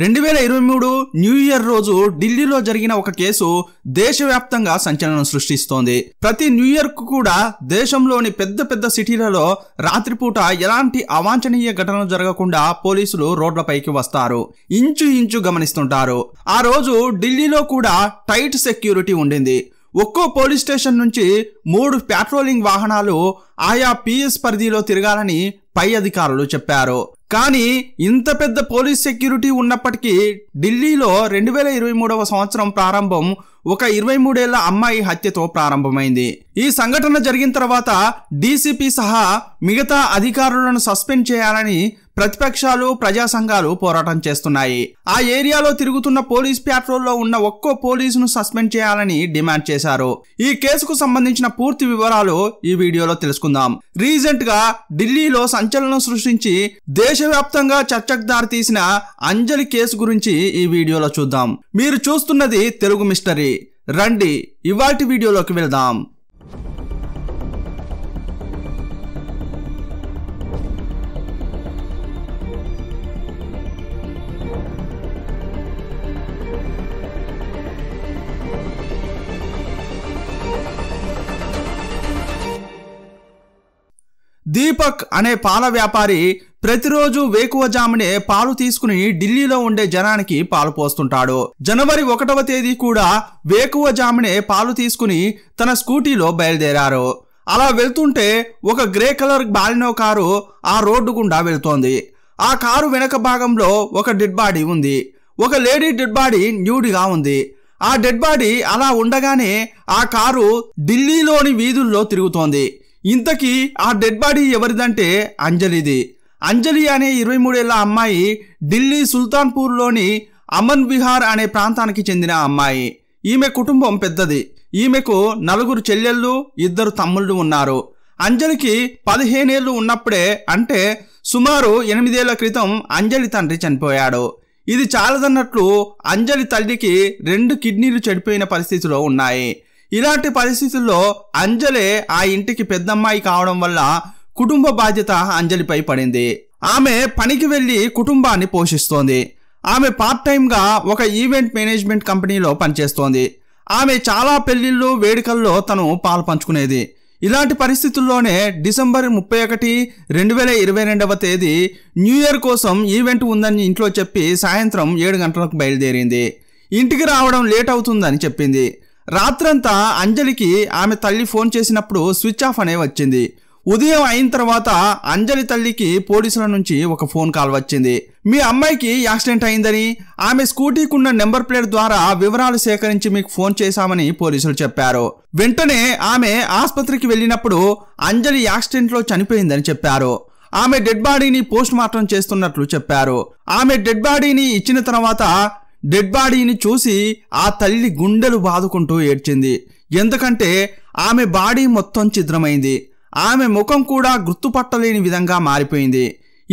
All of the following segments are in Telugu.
రెండు వేల ఇరవై మూడు న్యూ ఇయర్ రోజు ఢిల్లీలో జరిగిన ఒక కేసు దేశవ్యాప్తంగా సంచలనం సృష్టిస్తోంది ప్రతి న్యూ ఇయర్ కు కూడా దేశంలోని పెద్ద పెద్ద సిటీలలో రాత్రిపూట ఎలాంటి అవాంఛనీయ ఘటనలు జరగకుండా పోలీసులు రోడ్లపైకి వస్తారు ఇంచు ఇంచు గమనిస్తుంటారు ఆ రోజు ఢిల్లీలో కూడా టైట్ సెక్యూరిటీ ఉండింది ఒక్కో పోలీస్ స్టేషన్ నుంచి మూడు పాట్రోలింగ్ వాహనాలు ఆయా పిఎస్ పరిధిలో తిరగాలని పై అధికారులు చెప్పారు కానీ ఇంత పెద్ద పోలీస్ సెక్యూరిటీ ఉన్నప్పటికీ ఢిల్లీలో రెండు వేల ఇరవై మూడవ సంవత్సరం ప్రారంభం ఒక ఇరవై మూడేళ్ల అమ్మాయి హత్యతో ప్రారంభమైంది ఈ సంఘటన జరిగిన తర్వాత డీసీపీ సహా మిగతా అధికారులను సస్పెండ్ చేయాలని ప్రతిపక్షాలు ప్రజా సంఘాలు పోరాటం చేస్తున్నాయి ఆ ఏరియాలో తిరుగుతున్న పోలీస్ లో ఉన్న ఒక్కో పోలీసును సస్పెండ్ చేయాలని డిమాండ్ చేశారు ఈ కేసుకు సంబంధించిన పూర్తి వివరాలు ఈ వీడియోలో తెలుసుకుందాం రీసెంట్ గా ఢిల్లీలో సంచలనం సృష్టించి దేశవ్యాప్తంగా చర్చకు దారితీసిన అంజలి కేసు గురించి ఈ వీడియోలో చూద్దాం మీరు చూస్తున్నది తెలుగు మిస్టరీ రండి ఇవాటి వీడియోలోకి వెళ్దాం దీపక్ అనే పాల వ్యాపారి ప్రతిరోజు వేకువజామునే పాలు తీసుకుని ఢిల్లీలో ఉండే జనానికి పాలు పోస్తుంటాడు జనవరి ఒకటవ తేదీ కూడా వేకువజామునే పాలు తీసుకుని తన స్కూటీలో బయలుదేరారు అలా వెళ్తుంటే ఒక గ్రే కలర్ బాలినో కారు ఆ రోడ్డు గుండా వెళ్తోంది ఆ కారు వెనక భాగంలో ఒక డెడ్ బాడీ ఉంది ఒక లేడీ డెడ్ బాడీ న్యూడిగా ఉంది ఆ డెడ్ బాడీ అలా ఉండగానే ఆ కారు ఢిల్లీలోని వీధుల్లో తిరుగుతోంది ఇంతకీ ఆ డెడ్ బాడీ ఎవరిదంటే అంజలిది అంజలి అనే ఇరవై మూడేళ్ల అమ్మాయి ఢిల్లీ సుల్తాన్పూర్లోని అమన్ విహార్ అనే ప్రాంతానికి చెందిన అమ్మాయి ఈమె కుటుంబం పెద్దది ఈమెకు నలుగురు చెల్లెళ్ళు ఇద్దరు తమ్ముళ్ళు ఉన్నారు అంజలికి పదిహేనేళ్ళు ఉన్నప్పుడే అంటే సుమారు ఎనిమిదేళ్ల క్రితం అంజలి తండ్రి చనిపోయాడు ఇది చాలదన్నట్లు అంజలి తల్లికి రెండు కిడ్నీలు చెడిపోయిన పరిస్థితిలో ఉన్నాయి ఇలాంటి పరిస్థితుల్లో అంజలే ఆ ఇంటికి పెద్దమ్మాయి కావడం వల్ల కుటుంబ బాధ్యత అంజలిపై పడింది ఆమె పనికి వెళ్ళి కుటుంబాన్ని పోషిస్తోంది ఆమె పార్ట్ గా ఒక ఈవెంట్ మేనేజ్మెంట్ కంపెనీలో పనిచేస్తోంది ఆమె చాలా పెళ్లిళ్ళు వేడుకల్లో తను పాలుపంచుకునేది ఇలాంటి పరిస్థితుల్లోనే డిసెంబర్ ముప్పై ఒకటి రెండు వేల ఇరవై రెండవ తేదీ న్యూ ఇయర్ కోసం ఈవెంట్ ఉందని ఇంట్లో చెప్పి సాయంత్రం ఏడు గంటలకు బయలుదేరింది ఇంటికి రావడం లేట్ అవుతుందని చెప్పింది రాత్రంతా అంజలికి ఆమె తల్లి ఫోన్ చేసినప్పుడు స్విచ్ ఆఫ్ అనే వచ్చింది ఉదయం అయిన తర్వాత అంజలి తల్లికి పోలీసుల నుంచి ఒక ఫోన్ కాల్ వచ్చింది మీ అమ్మాయికి యాక్సిడెంట్ అయిందని ఆమె స్కూటీకి ఉన్న నెంబర్ ప్లేట్ ద్వారా వివరాలు సేకరించి మీకు ఫోన్ చేశామని పోలీసులు చెప్పారు వెంటనే ఆమె ఆసుపత్రికి వెళ్ళినప్పుడు అంజలి యాక్సిడెంట్లో చనిపోయిందని చెప్పారు ఆమె డెడ్ బాడీని పోస్ట్ మార్టం చేస్తున్నట్లు చెప్పారు ఆమె డెడ్ బాడీని ఇచ్చిన తర్వాత డెడ్ బాడీని చూసి ఆ తల్లి గుండెలు బాదుకుంటూ ఏడ్చింది ఎందుకంటే ఆమె బాడీ మొత్తం ఛిద్రమైంది ఆమె ముఖం కూడా గుర్తుపట్టలేని విధంగా మారిపోయింది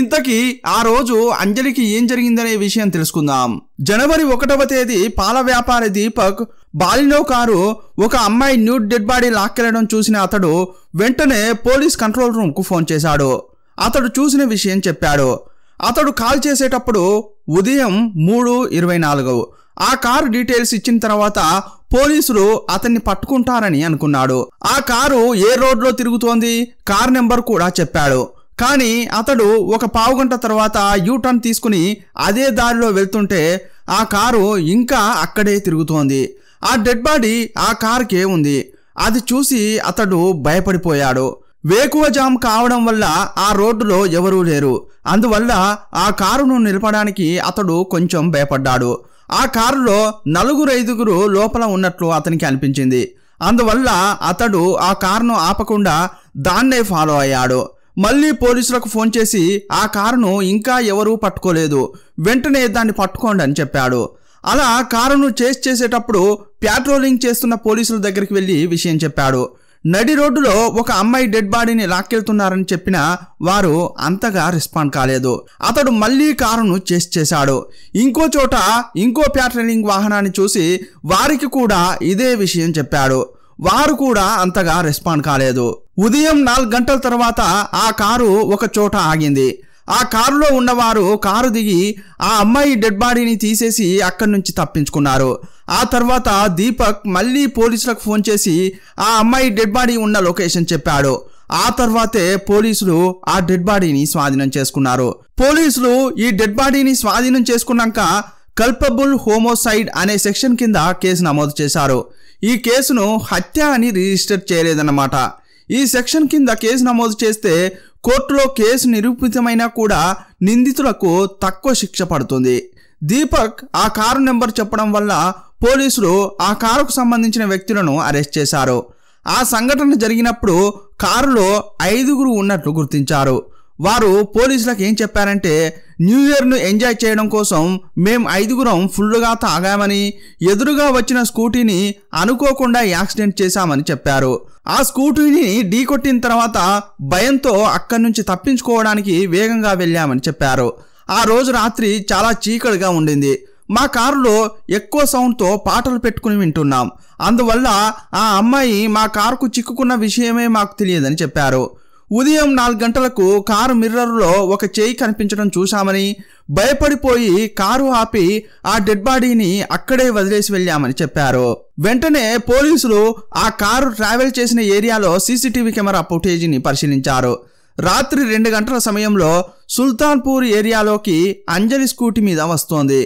ఇంతకీ ఆ రోజు అంజలికి ఏం జరిగిందనే విషయం తెలుసుకుందాం జనవరి ఒకటవ తేదీ పాల వ్యాపారి దీపక్ బాలినో కారు ఒక అమ్మాయి న్యూడ్ డెడ్ బాడీ లాక్కెళ్లడం చూసిన అతడు వెంటనే పోలీస్ కంట్రోల్ రూమ్కు ఫోన్ చేశాడు అతడు చూసిన విషయం చెప్పాడు అతడు కాల్ చేసేటప్పుడు ఉదయం మూడు ఇరవై నాలుగు ఆ కారు డీటెయిల్స్ ఇచ్చిన తర్వాత పోలీసులు అతన్ని పట్టుకుంటారని అనుకున్నాడు ఆ కారు ఏ రోడ్లో తిరుగుతోంది కార్ నెంబర్ కూడా చెప్పాడు కానీ అతడు ఒక పావుగంట తర్వాత యూటర్న్ తీసుకుని అదే దారిలో వెళ్తుంటే ఆ కారు ఇంకా అక్కడే తిరుగుతోంది ఆ డెడ్ బాడీ ఆ కార్కే ఉంది అది చూసి అతడు భయపడిపోయాడు వేకువ జామ్ కావడం వల్ల ఆ రోడ్డులో ఎవరూ లేరు అందువల్ల ఆ కారును నిలపడానికి అతడు కొంచెం భయపడ్డాడు ఆ కారులో నలుగురు ఐదుగురు లోపల ఉన్నట్లు అతనికి అనిపించింది అందువల్ల అతడు ఆ కారును ఆపకుండా దాన్నే ఫాలో అయ్యాడు మళ్ళీ పోలీసులకు ఫోన్ చేసి ఆ కారును ఇంకా ఎవరూ పట్టుకోలేదు వెంటనే దాన్ని పట్టుకోండి అని చెప్పాడు అలా కారును చేస్ చేసేటప్పుడు ప్యాట్రోలింగ్ చేస్తున్న పోలీసుల దగ్గరికి వెళ్ళి విషయం చెప్పాడు నడి రోడ్డులో ఒక అమ్మాయి డెడ్ బాడీని లాక్కెళ్తున్నారని చెప్పిన వారు అంతగా రెస్పాండ్ కాలేదు అతడు మళ్లీ కారును చేస్ చేశాడు ఇంకో చోట ఇంకో ప్యాట్రనింగ్ వాహనాన్ని చూసి వారికి కూడా ఇదే విషయం చెప్పాడు వారు కూడా అంతగా రెస్పాండ్ కాలేదు ఉదయం నాలుగు గంటల తర్వాత ఆ కారు ఒక చోట ఆగింది ఆ కారులో ఉన్నవారు కారు దిగి ఆ అమ్మాయి డెడ్ బాడీని తీసేసి అక్కడి నుంచి తప్పించుకున్నారు ఆ తర్వాత దీపక్ మళ్ళీ పోలీసులకు ఫోన్ చేసి ఆ అమ్మాయి డెడ్ బాడీ ఉన్న లొకేషన్ చెప్పాడు ఆ తర్వాతే పోలీసులు ఆ డెడ్ బాడీని స్వాధీనం చేసుకున్నారు పోలీసులు ఈ డెడ్ బాడీని స్వాధీనం చేసుకున్నాక కల్పబుల్ హోమోసైడ్ అనే సెక్షన్ కింద కేసు నమోదు చేశారు ఈ కేసును హత్య అని రిజిస్టర్ చేయలేదన్నమాట ఈ సెక్షన్ కింద కేసు నమోదు చేస్తే కోర్టులో కేసు నిరూపితమైనా కూడా నిందితులకు తక్కువ శిక్ష పడుతుంది దీపక్ ఆ కారు నెంబర్ చెప్పడం వల్ల పోలీసులు ఆ కారుకు సంబంధించిన వ్యక్తులను అరెస్ట్ చేశారు ఆ సంఘటన జరిగినప్పుడు కారులో ఐదుగురు ఉన్నట్లు గుర్తించారు వారు పోలీసులకు ఏం చెప్పారంటే న్యూ ఇయర్ను ఎంజాయ్ చేయడం కోసం మేం ఐదుగురం ఫుల్గా తాగామని ఎదురుగా వచ్చిన స్కూటీని అనుకోకుండా యాక్సిడెంట్ చేశామని చెప్పారు ఆ స్కూటీని ఢీకొట్టిన తర్వాత భయంతో అక్కడి నుంచి తప్పించుకోవడానికి వేగంగా వెళ్ళామని చెప్పారు ఆ రోజు రాత్రి చాలా చీకటిగా ఉండింది మా కారులో ఎక్కువ సౌండ్తో పాటలు పెట్టుకుని వింటున్నాం అందువల్ల ఆ అమ్మాయి మా కారుకు చిక్కుకున్న విషయమే మాకు తెలియదని చెప్పారు ఉదయం నాలుగు గంటలకు కారు మిర్రర్లో ఒక చేయి కనిపించడం చూశామని భయపడిపోయి కారు ఆపి ఆ డెడ్ బాడీని అక్కడే వదిలేసి వెళ్ళామని చెప్పారు వెంటనే పోలీసులు ఆ కారు ట్రావెల్ చేసిన ఏరియాలో సీసీటీవీ కెమెరా ఫుటేజీని పరిశీలించారు రాత్రి రెండు గంటల సమయంలో సుల్తాన్పూర్ ఏరియాలోకి అంజలి స్కూటీ మీద వస్తోంది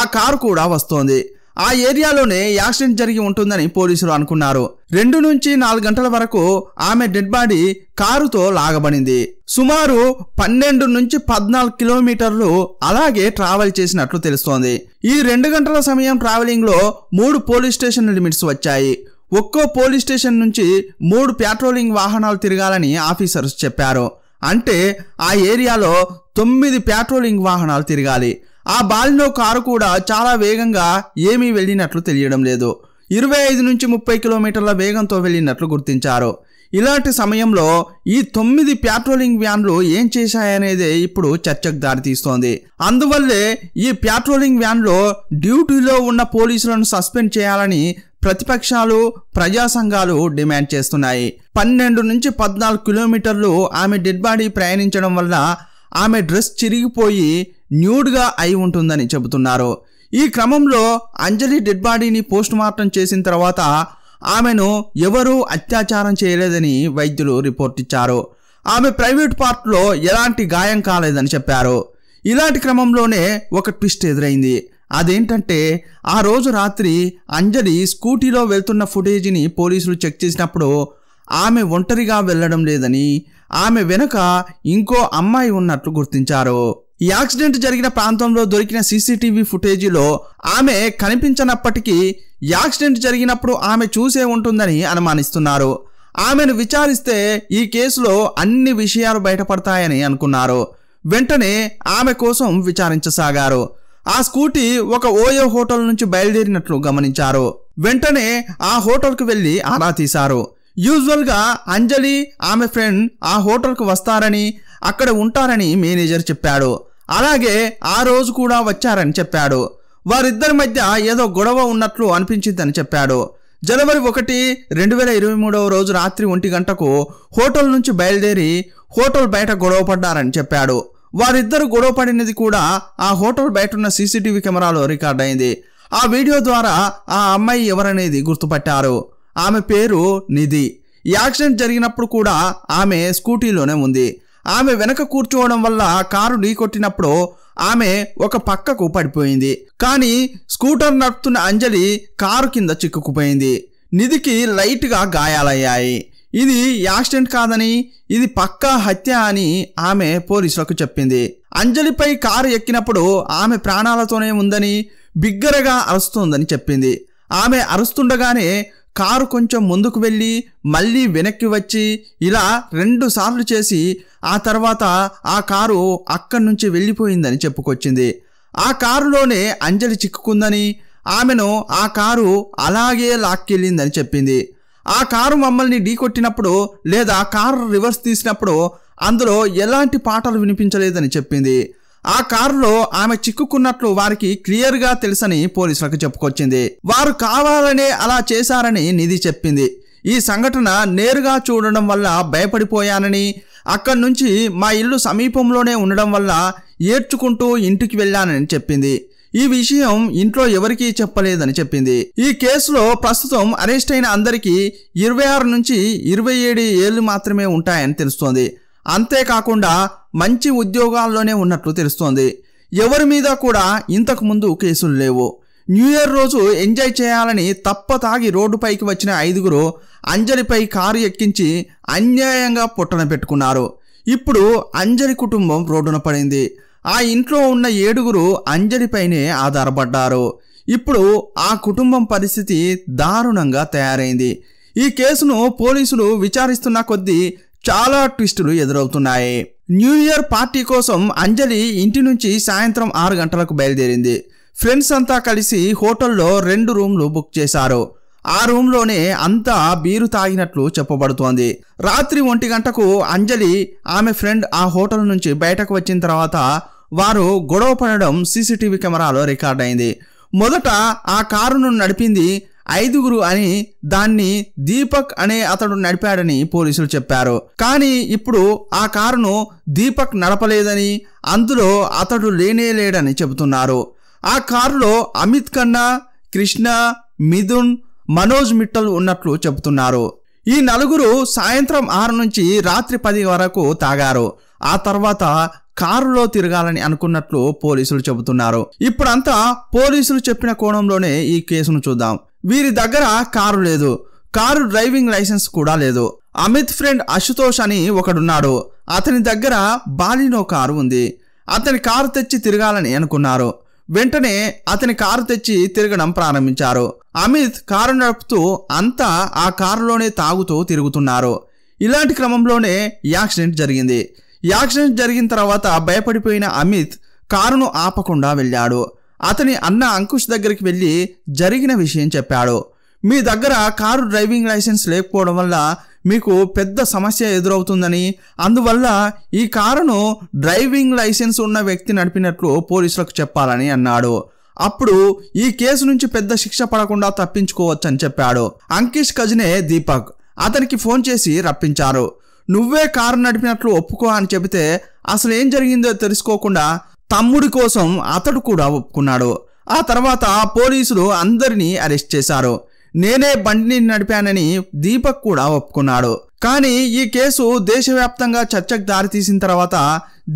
ఆ కారు కూడా వస్తోంది ఆ ఏరియాలోనే యాక్సిడెంట్ జరిగి ఉంటుందని పోలీసులు అనుకున్నారు రెండు నుంచి నాలుగు గంటల వరకు ఆమె డెడ్ బాడీ కారుతో లాగబడింది సుమారు పన్నెండు నుంచి పద్నాలుగు కిలోమీటర్లు అలాగే ట్రావెల్ చేసినట్లు తెలుస్తోంది ఈ రెండు గంటల సమయం ట్రావెలింగ్లో మూడు పోలీస్ స్టేషన్ లిమిట్స్ వచ్చాయి ఒక్కో పోలీస్ స్టేషన్ నుంచి మూడు పెట్రోలింగ్ వాహనాలు తిరగాలని ఆఫీసర్స్ చెప్పారు అంటే ఆ ఏరియాలో తొమ్మిది పెట్రోలింగ్ వాహనాలు తిరగాలి ఆ బాలినో కారు కూడా చాలా వేగంగా ఏమీ వెళ్ళినట్లు తెలియడం లేదు ఇరవై ఐదు నుంచి ముప్పై కిలోమీటర్ల వేగంతో వెళ్ళినట్లు గుర్తించారు ఇలాంటి సమయంలో ఈ తొమ్మిది ప్యాట్రోలింగ్ వ్యాన్లు ఏం చేశాయనేది ఇప్పుడు చర్చకు దారితీస్తోంది అందువల్లే ఈ ప్యాట్రోలింగ్ వ్యాన్లో డ్యూటీలో ఉన్న పోలీసులను సస్పెండ్ చేయాలని ప్రతిపక్షాలు ప్రజా సంఘాలు డిమాండ్ చేస్తున్నాయి పన్నెండు నుంచి పద్నాలుగు కిలోమీటర్లు ఆమె డెడ్ బాడీ ప్రయాణించడం వల్ల ఆమె డ్రెస్ చిరిగిపోయి న్యూడ్గా అయి ఉంటుందని చెబుతున్నారు ఈ క్రమంలో అంజలి డెడ్ బాడీని పోస్ట్ మార్టం చేసిన తర్వాత ఆమెను ఎవరూ అత్యాచారం చేయలేదని వైద్యులు రిపోర్ట్ ఇచ్చారు ఆమె ప్రైవేట్ పార్ట్లో ఎలాంటి గాయం కాలేదని చెప్పారు ఇలాంటి క్రమంలోనే ఒక ట్విస్ట్ ఎదురైంది అదేంటంటే ఆ రోజు రాత్రి అంజలి స్కూటీలో వెళ్తున్న ఫుటేజీని పోలీసులు చెక్ చేసినప్పుడు ఆమె ఒంటరిగా వెళ్ళడం లేదని ఆమె వెనుక ఇంకో అమ్మాయి ఉన్నట్లు గుర్తించారు ఈ యాక్సిడెంట్ జరిగిన ప్రాంతంలో దొరికిన సీసీటీవీ ఫుటేజీలో ఆమె కనిపించనప్పటికీ యాక్సిడెంట్ జరిగినప్పుడు ఆమె చూసే ఉంటుందని అనుమానిస్తున్నారు ఆమెను విచారిస్తే ఈ కేసులో అన్ని విషయాలు బయటపడతాయని అనుకున్నారు వెంటనే ఆమె కోసం విచారించసాగారు ఆ స్కూటీ ఒక ఓయో హోటల్ నుంచి బయలుదేరినట్లు గమనించారు వెంటనే ఆ హోటల్కు వెళ్ళి ఆరా తీశారు యూజువల్గా అంజలి ఆమె ఫ్రెండ్ ఆ హోటల్కు వస్తారని అక్కడ ఉంటారని మేనేజర్ చెప్పాడు అలాగే ఆ రోజు కూడా వచ్చారని చెప్పాడు వారిద్దరి మధ్య ఏదో గొడవ ఉన్నట్లు అనిపించిందని చెప్పాడు జనవరి ఒకటి రెండు వేల ఇరవై మూడవ రోజు రాత్రి ఒంటి గంటకు హోటల్ నుంచి బయలుదేరి హోటల్ బయట గొడవ పడ్డారని చెప్పాడు వారిద్దరు గొడవ పడినది కూడా ఆ హోటల్ బయట ఉన్న సీసీటీవీ కెమెరాలో రికార్డ్ అయింది ఆ వీడియో ద్వారా ఆ అమ్మాయి ఎవరనేది గుర్తుపట్టారు ఆమె పేరు నిధి యాక్సిడెంట్ జరిగినప్పుడు కూడా ఆమె స్కూటీలోనే ఉంది ఆమె వెనక కూర్చోవడం వల్ల కారు ఢీకొట్టినప్పుడు ఆమె ఒక పక్కకు పడిపోయింది కానీ స్కూటర్ నడుపుతున్న అంజలి కారు కింద చిక్కుకుపోయింది నిధికి లైట్గా గాయాలయ్యాయి ఇది యాక్సిడెంట్ కాదని ఇది పక్కా హత్య అని ఆమె పోలీసులకు చెప్పింది అంజలిపై కారు ఎక్కినప్పుడు ఆమె ప్రాణాలతోనే ఉందని బిగ్గరగా అరుస్తుందని చెప్పింది ఆమె అరుస్తుండగానే కారు కొంచెం ముందుకు వెళ్ళి మళ్ళీ వెనక్కి వచ్చి ఇలా రెండు సార్లు చేసి ఆ తర్వాత ఆ కారు అక్కడి నుంచి వెళ్ళిపోయిందని చెప్పుకొచ్చింది ఆ కారులోనే అంజలి చిక్కుకుందని ఆమెను ఆ కారు అలాగే లాక్కెళ్ళిందని చెప్పింది ఆ కారు మమ్మల్ని ఢీకొట్టినప్పుడు లేదా కారు రివర్స్ తీసినప్పుడు అందులో ఎలాంటి పాటలు వినిపించలేదని చెప్పింది ఆ కారులో ఆమె చిక్కుకున్నట్లు వారికి క్లియర్ గా తెలుసని పోలీసులకు చెప్పుకొచ్చింది వారు కావాలనే అలా చేశారని నిధి చెప్పింది ఈ సంఘటన నేరుగా చూడడం వల్ల భయపడిపోయానని అక్కడి నుంచి మా ఇల్లు సమీపంలోనే ఉండడం వల్ల ఏడ్చుకుంటూ ఇంటికి వెళ్ళానని చెప్పింది ఈ విషయం ఇంట్లో ఎవరికీ చెప్పలేదని చెప్పింది ఈ కేసులో ప్రస్తుతం అరెస్ట్ అయిన అందరికీ ఇరవై ఆరు నుంచి ఇరవై ఏడు ఏళ్ళు మాత్రమే ఉంటాయని తెలుస్తోంది అంతేకాకుండా మంచి ఉద్యోగాల్లోనే ఉన్నట్లు తెలుస్తోంది ఎవరి మీద కూడా ఇంతకుముందు కేసులు లేవు న్యూ ఇయర్ రోజు ఎంజాయ్ చేయాలని తప్ప తాగి రోడ్డుపైకి వచ్చిన ఐదుగురు అంజలిపై కారు ఎక్కించి అన్యాయంగా పుట్టన పెట్టుకున్నారు ఇప్పుడు అంజలి కుటుంబం రోడ్డున పడింది ఆ ఇంట్లో ఉన్న ఏడుగురు అంజలిపైనే ఆధారపడ్డారు ఇప్పుడు ఆ కుటుంబం పరిస్థితి దారుణంగా తయారైంది ఈ కేసును పోలీసులు విచారిస్తున్న కొద్దీ చాలా ట్విస్టులు ఎదురవుతున్నాయి న్యూ ఇయర్ పార్టీ కోసం అంజలి ఇంటి నుంచి సాయంత్రం ఆరు గంటలకు బయలుదేరింది ఫ్రెండ్స్ అంతా కలిసి హోటల్లో రెండు రూమ్లు బుక్ చేశారు ఆ రూమ్లోనే అంతా బీరు తాగినట్లు చెప్పబడుతోంది రాత్రి ఒంటి గంటకు అంజలి ఆమె ఫ్రెండ్ ఆ హోటల్ నుంచి బయటకు వచ్చిన తర్వాత వారు గొడవ పడడం సీసీటీవీ కెమెరాలో రికార్డ్ అయింది మొదట ఆ కారును నడిపింది ఐదుగురు అని దాన్ని దీపక్ అనే అతడు నడిపాడని పోలీసులు చెప్పారు కానీ ఇప్పుడు ఆ కారును దీపక్ నడపలేదని అందులో అతడు లేనేలేడని చెబుతున్నారు ఆ కారులో అమిత్ ఖన్నా కృష్ణ మిథున్ మనోజ్ మిట్టల్ ఉన్నట్లు చెబుతున్నారు ఈ నలుగురు సాయంత్రం ఆరు నుంచి రాత్రి పది వరకు తాగారు ఆ తర్వాత కారులో తిరగాలని అనుకున్నట్లు పోలీసులు చెబుతున్నారు ఇప్పుడంతా పోలీసులు చెప్పిన కోణంలోనే ఈ కేసును చూద్దాం వీరి దగ్గర కారు లేదు కారు డ్రైవింగ్ లైసెన్స్ కూడా లేదు అమిత్ ఫ్రెండ్ అశుతోష్ అని ఒకడున్నాడు అతని దగ్గర బాలినో కారు ఉంది అతని కారు తెచ్చి తిరగాలని అనుకున్నారు వెంటనే అతని కారు తెచ్చి తిరగడం ప్రారంభించారు అమిత్ కారు నడుపుతూ అంతా ఆ కారులోనే తాగుతూ తిరుగుతున్నారు ఇలాంటి క్రమంలోనే యాక్సిడెంట్ జరిగింది యాక్సిడెంట్ జరిగిన తర్వాత భయపడిపోయిన అమిత్ కారును ఆపకుండా వెళ్ళాడు అతని అన్న అంకుష్ దగ్గరికి వెళ్ళి జరిగిన విషయం చెప్పాడు మీ దగ్గర కారు డ్రైవింగ్ లైసెన్స్ లేకపోవడం వల్ల మీకు పెద్ద సమస్య ఎదురవుతుందని అందువల్ల ఈ కారును డ్రైవింగ్ లైసెన్స్ ఉన్న వ్యక్తి నడిపినట్లు పోలీసులకు చెప్పాలని అన్నాడు అప్పుడు ఈ కేసు నుంచి పెద్ద శిక్ష పడకుండా తప్పించుకోవచ్చని చెప్పాడు అంకిష్ కజినే దీపక్ అతనికి ఫోన్ చేసి రప్పించారు నువ్వే కారు నడిపినట్లు ఒప్పుకో అని చెబితే అసలు ఏం జరిగిందో తెలుసుకోకుండా తమ్ముడి కోసం అతడు కూడా ఒప్పుకున్నాడు ఆ తర్వాత పోలీసులు అందరినీ అరెస్ట్ చేశారు నేనే బండిని నడిపానని దీపక్ కూడా ఒప్పుకున్నాడు కానీ ఈ కేసు దేశవ్యాప్తంగా చర్చకు దారితీసిన తర్వాత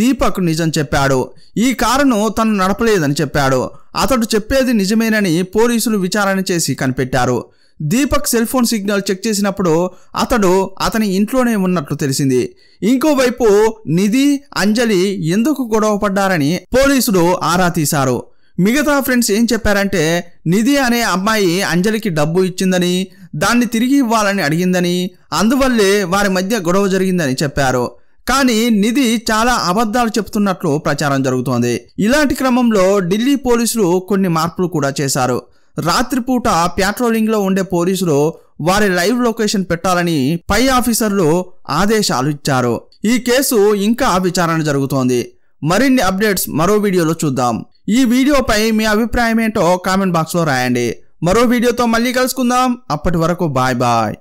దీపక్ నిజం చెప్పాడు ఈ కారును తను నడపలేదని చెప్పాడు అతడు చెప్పేది నిజమేనని పోలీసులు విచారణ చేసి కనిపెట్టారు Deepak cell phone signal check చేసినప్పుడు అతడు అతని ఇంట్లోనే ఉన్నట్లు తెలిసింది ఇంకోవైపు నిధి అంజలి ఎందుకు గొడవ పడ్డారని పోలీసులు ఆరా తీశారు మిగతా ఫ్రెండ్స్ ఏం చెప్పారంటే నిధి అనే అమ్మాయి అంజలికి డబ్బు ఇచ్చిందని దాన్ని తిరిగి ఇవ్వాలని అడిగిందని అందువల్లే వారి మధ్య గొడవ జరిగిందని చెప్పారు కానీ నిధి చాలా అబద్ధాలు చెప్తున్నట్లు ప్రచారం జరుగుతోంది ఇలాంటి క్రమంలో ఢిల్లీ పోలీసులు కొన్ని మార్పులు కూడా చేశారు రాత్రిపూట ప్యాట్రోలింగ్లో ఉండే పోలీసులు వారి లైవ్ లొకేషన్ పెట్టాలని పై ఆఫీసర్లు ఆదేశాలు ఇచ్చారు ఈ కేసు ఇంకా విచారణ జరుగుతోంది మరిన్ని అప్డేట్స్ మరో వీడియోలో చూద్దాం ఈ వీడియోపై మీ అభిప్రాయం ఏంటో కామెంట్ బాక్స్లో రాయండి మరో వీడియోతో మళ్ళీ కలుసుకుందాం అప్పటి వరకు బాయ్ బాయ్